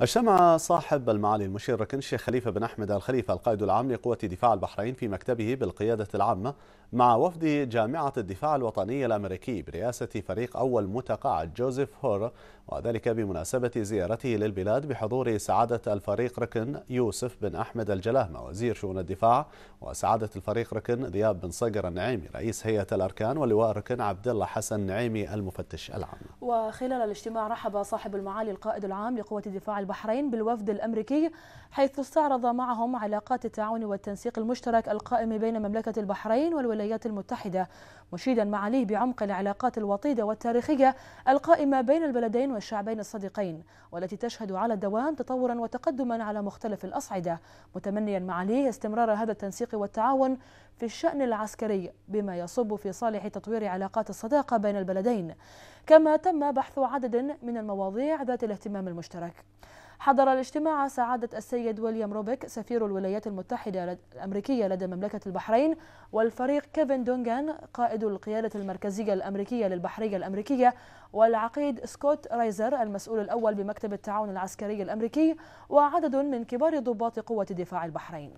اجتمع صاحب المعالي المشير ركن الشيخ خليفة بن أحمد الخليفة القائد العام لقوة دفاع البحرين في مكتبه بالقيادة العامة مع وفد جامعة الدفاع الوطني الأمريكي برئاسة فريق أول متقاعد جوزيف هور وذلك بمناسبة زيارته للبلاد بحضور سعادة الفريق ركن يوسف بن أحمد الجلاهمة وزير شؤون الدفاع وسعادة الفريق ركن ذياب بن صقر النعيمي رئيس هيئة الأركان ولواء ركن عبد الله حسن نعيمي المفتش العام وخلال الاجتماع رحب صاحب المعالي القائد العام لقوة الدفاع البحرين بالوفد الأمريكي حيث استعرض معهم علاقات التعاون والتنسيق المشترك القائم بين مملكة البحرين والولايات المتحدة مشيدا معاليه بعمق العلاقات الوطيدة والتاريخية القائمة بين البلدين والشعبين الصديقين والتي تشهد على الدوام تطورا وتقدما على مختلف الأصعدة متمنيا معاليه استمرار هذا التنسيق والتعاون في الشأن العسكري بما يصب في صالح تطوير علاقات الصداقة بين البلدين كما تم بحث عدد من المواضيع ذات الاهتمام المشترك حضر الاجتماع سعادة السيد ويليام روبيك سفير الولايات المتحدة الأمريكية لدى مملكة البحرين والفريق كيفن دونغان قائد القيادة المركزية الأمريكية للبحرية الأمريكية والعقيد سكوت رايزر المسؤول الأول بمكتب التعاون العسكري الأمريكي وعدد من كبار ضباط قوة دفاع البحرين